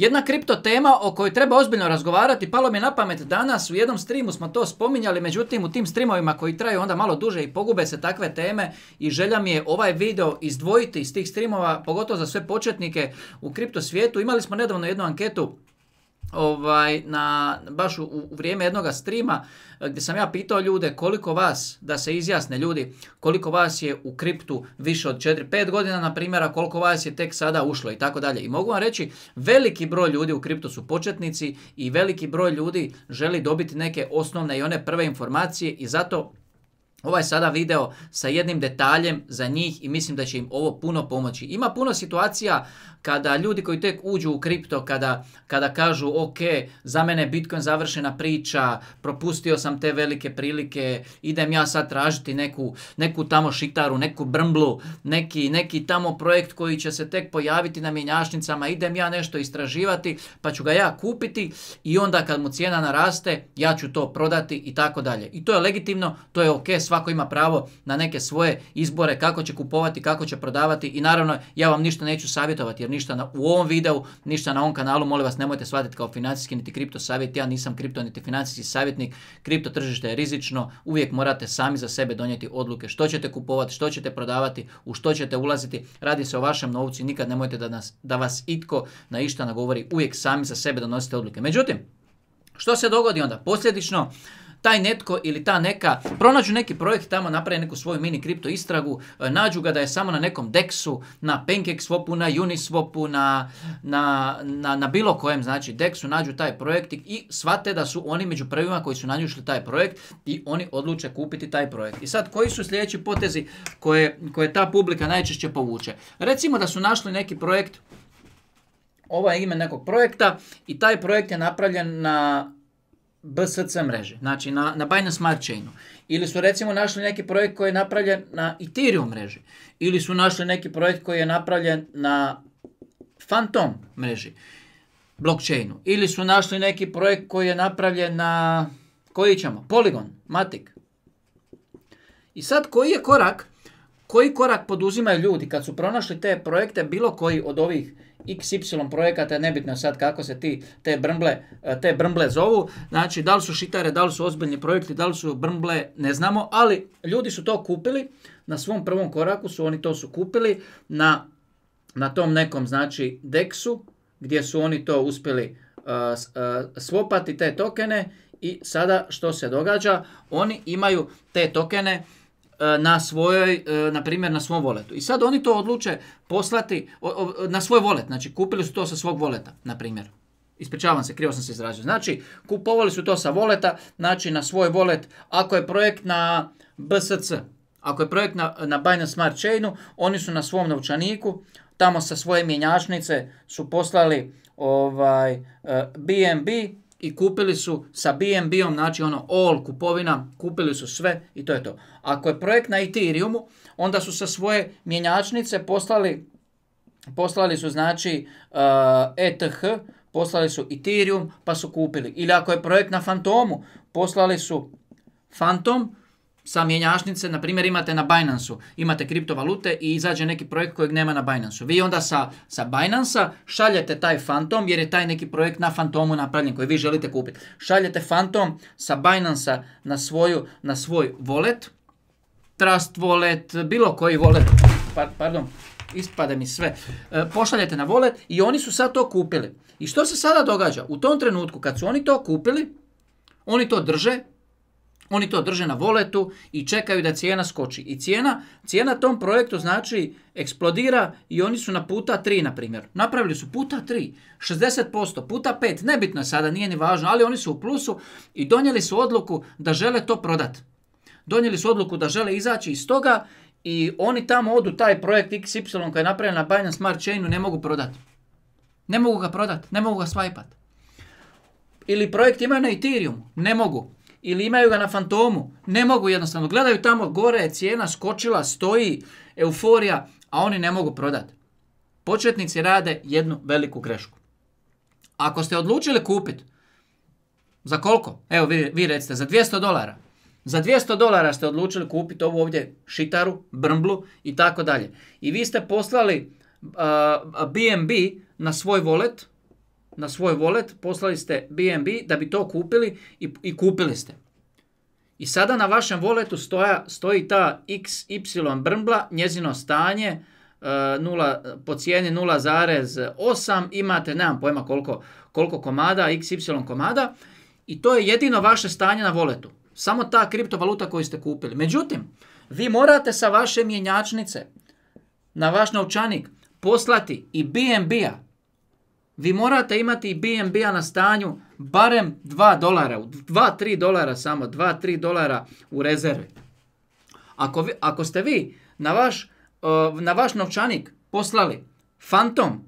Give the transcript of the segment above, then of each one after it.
Jedna kripto tema o kojoj treba ozbiljno razgovarati, palo mi je na pamet danas, u jednom streamu smo to spominjali, međutim u tim streamovima koji traju onda malo duže i pogube se takve teme i želja mi je ovaj video izdvojiti iz tih streamova, pogotovo za sve početnike u kripto svijetu. Imali smo nedavno jednu anketu ovaj, na, baš u, vrijeme jednog streama eh, gdje sam ja pitao ljude koliko vas, da se izjasne ljudi, koliko vas je u kriptu više od 4-5 godina, na primjer, a koliko vas je tek sada ušlo i tako dalje. I mogu vam reći, veliki broj ljudi u kriptu su početnici i veliki broj ljudi želi dobiti neke osnovne i one prve informacije i zato Ovaj sada video sa jednim detaljem za njih i mislim da će im ovo puno pomoći. Ima puno situacija kada ljudi koji tek uđu u kripto, kada, kada kažu ok, za mene Bitcoin završena priča, propustio sam te velike prilike, idem ja sad tražiti neku, neku tamo šitaru, neku brmblu, neki, neki tamo projekt koji će se tek pojaviti na mjenjačnicama, idem ja nešto istraživati pa ću ga ja kupiti i onda kad mu cijena naraste ja ću to prodati i tako dalje. I to je legitimno, to je ok, svako ima pravo na neke svoje izbore kako će kupovati, kako će prodavati i naravno ja vam ništa neću savjetovati jer ništa na, u ovom videu, ništa na ovom kanalu, molim vas nemojte shvatiti kao financijski niti kripto savjet, ja nisam kripto niti financijski savjetnik, kripto tržište je rizično, uvijek morate sami za sebe donijeti odluke što ćete kupovati, što ćete prodavati, u što ćete ulaziti, radi se o vašem novcu i nikad nemojte da, da vas itko na išta nagovori, uvijek sami za sebe donosite odluke. Međutim, što se dogodi onda? Posljedično, taj netko ili ta neka pronađu neki projekt tamo, naprave neku svoju mini kripto istragu, e, nađu ga da je samo na nekom dex na PancakeSwapu, na Uniswapu, na, na, na, na bilo kojem znači dex nađu taj projekt i shvate da su oni među prvima koji su nanjušli taj projekt i oni odluče kupiti taj projekt. I sad koji su sljedeći potezi koje, koje ta publika najčešće povuče? Recimo da su našli neki projekt, ovo je ime nekog projekta i taj projekt je napravljen na BSC mreže, znači na, na Binance Smart Chainu. Ili su recimo našli neki projekt koji je napravljen na Ethereum mreži. Ili su našli neki projekt koji je napravljen na Phantom mreži, blockchainu. Ili su našli neki projekt koji je napravljen na, koji ćemo, Polygon, Matic. I sad koji je korak, koji korak poduzimaju ljudi kad su pronašli te projekte, bilo koji od ovih XY projekata, nebitno sad kako se ti, te, brmble, e, te brmble zovu. Znači, da li su šitare, da li su ozbiljni projekti, da li su brmble, ne znamo, ali ljudi su to kupili. Na svom prvom koraku su oni to su kupili na, na tom nekom znači deksu gdje su oni to uspjeli uh, e, svopati e, te tokene i sada što se događa? Oni imaju te tokene E, na svojoj, e, na primjer na svom voletu. I sad oni to odluče poslati na svoj volet, znači kupili su to sa svog voleta, na primjer. Ispričavam se, krivo sam se izrazio. Znači, kupovali su to sa voleta, znači na svoj volet. Ako je projekt na BSC, ako je projekt na, na Binance Smart Chainu, oni su na svom novčaniku, tamo sa svoje mjenjačnice su poslali ovaj, BNB, e, i kupili su sa BNB-om, znači ono all kupovina, kupili su sve i to je to. Ako je projekt na Ethereumu, onda su sa svoje mjenjačnice poslali, poslali su znači ETH, e poslali su Ethereum pa su kupili. Ili ako je projekt na Fantomu, poslali su Fantom sa mjenjašnice, na primjer imate na Binance-u, imate kriptovalute i izađe neki projekt kojeg nema na Binance-u. Vi onda sa, sa Binance-a šaljete taj Fantom jer je taj neki projekt na Fantomu napravljen koji vi želite kupiti. Šaljete Fantom sa Binance-a na, svoju, na svoj wallet, Trust wallet, bilo koji wallet, pa, pardon, ispada mi sve, e, pošaljete na wallet i oni su sad to kupili. I što se sada događa? U tom trenutku kad su oni to kupili, oni to drže, oni to drže na voletu i čekaju da cijena skoči. I cijena, cijena tom projektu znači eksplodira i oni su na puta 3, na primjer. Napravili su puta 3, 60%, puta 5, nebitno je sada, nije ni važno, ali oni su u plusu i donijeli su odluku da žele to prodat. Donijeli su odluku da žele izaći iz toga i oni tamo odu taj projekt XY koji je napravljen na Binance Smart Chainu ne mogu prodati. Ne mogu ga prodati, ne mogu ga swipati. Ili projekt ima na Ethereum, ne mogu ili imaju ga na fantomu. Ne mogu jednostavno. Gledaju tamo gore, je cijena skočila, stoji, euforija, a oni ne mogu prodati. Početnici rade jednu veliku grešku. Ako ste odlučili kupiti, za koliko? Evo vi, vi recite, za 200 dolara. Za 200 dolara ste odlučili kupiti ovu ovdje šitaru, brmblu i tako dalje. I vi ste poslali uh, BNB na svoj volet, na svoj wallet, poslali ste BNB da bi to kupili i, i kupili ste. I sada na vašem voletu stoja, stoji ta XY brmbla, njezino stanje, e, po cijeni 0,8, imate, nemam pojma koliko, koliko komada, XY komada, i to je jedino vaše stanje na voletu. Samo ta kriptovaluta koju ste kupili. Međutim, vi morate sa vaše mjenjačnice na vaš novčanik poslati i BNB-a vi morate imati BNB-a na stanju barem 2 dolara, 2-3 dolara samo, 2-3 dolara u rezervi. Ako, vi, ako ste vi na vaš, uh, na vaš novčanik poslali fantom,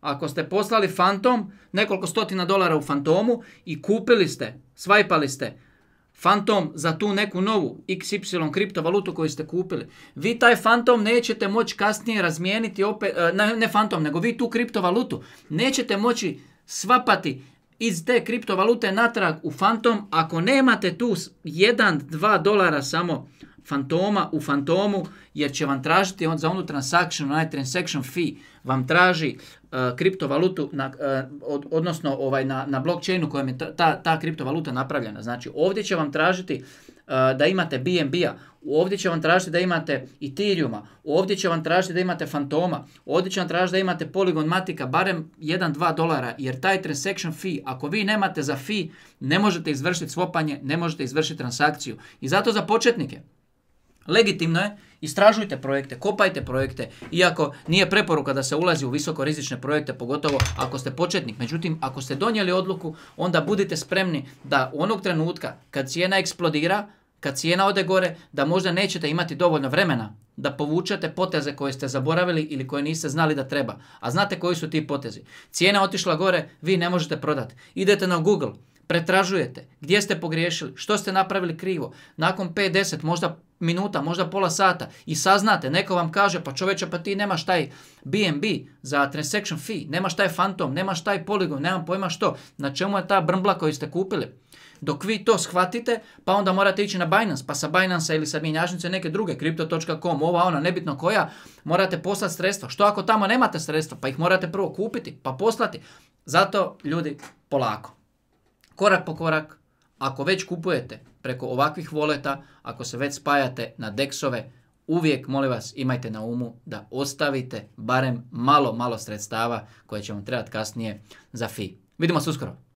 ako ste poslali fantom, nekoliko stotina dolara u fantomu i kupili ste, svajpali ste fantom za tu neku novu XY kriptovalutu koju ste kupili. Vi taj fantom nećete moći kasnije razmijeniti opet, e, ne fantom, nego vi tu kriptovalutu nećete moći svapati iz te kriptovalute natrag u fantom ako nemate tu 1-2 dolara samo fantoma u fantomu jer će vam tražiti on za onu transaction, onaj transaction fee vam traži e, kriptovalutu na, e, odnosno ovaj na, na blockchainu kojem je ta, ta kriptovaluta napravljena. Znači ovdje će vam tražiti e, da imate BNB-a, ovdje će vam tražiti da imate Ethereum-a, ovdje će vam tražiti da imate Fantoma, ovdje će vam tražiti da imate Polygon Matica, barem 1-2 dolara, jer taj transaction fee, ako vi nemate za fee, ne možete izvršiti svopanje, ne možete izvršiti transakciju. I zato za početnike, Legitimno je, istražujte projekte, kopajte projekte, iako nije preporuka da se ulazi u visokorizične projekte, pogotovo ako ste početnik. Međutim, ako ste donijeli odluku, onda budite spremni da onog trenutka kad cijena eksplodira, kad cijena ode gore, da možda nećete imati dovoljno vremena da povučete poteze koje ste zaboravili ili koje niste znali da treba. A znate koji su ti potezi? Cijena otišla gore, vi ne možete prodati. Idete na Google, pretražujete gdje ste pogriješili, što ste napravili krivo, nakon 5-10, možda minuta, možda pola sata i saznate, neko vam kaže pa čoveče pa ti nemaš taj BNB za transaction fee, nemaš taj Phantom, nemaš taj Polygon, nemam pojma što, na čemu je ta brmbla koju ste kupili. Dok vi to shvatite, pa onda morate ići na Binance, pa sa Binance ili sa mjenjačnice neke druge, crypto.com, ova ona, nebitno koja, morate poslati sredstva. Što ako tamo nemate sredstva, pa ih morate prvo kupiti, pa poslati. Zato ljudi polako korak po korak, ako već kupujete preko ovakvih voleta, ako se već spajate na deksove, uvijek, molim vas, imajte na umu da ostavite barem malo, malo sredstava koje će vam trebati kasnije za fi. Vidimo se uskoro!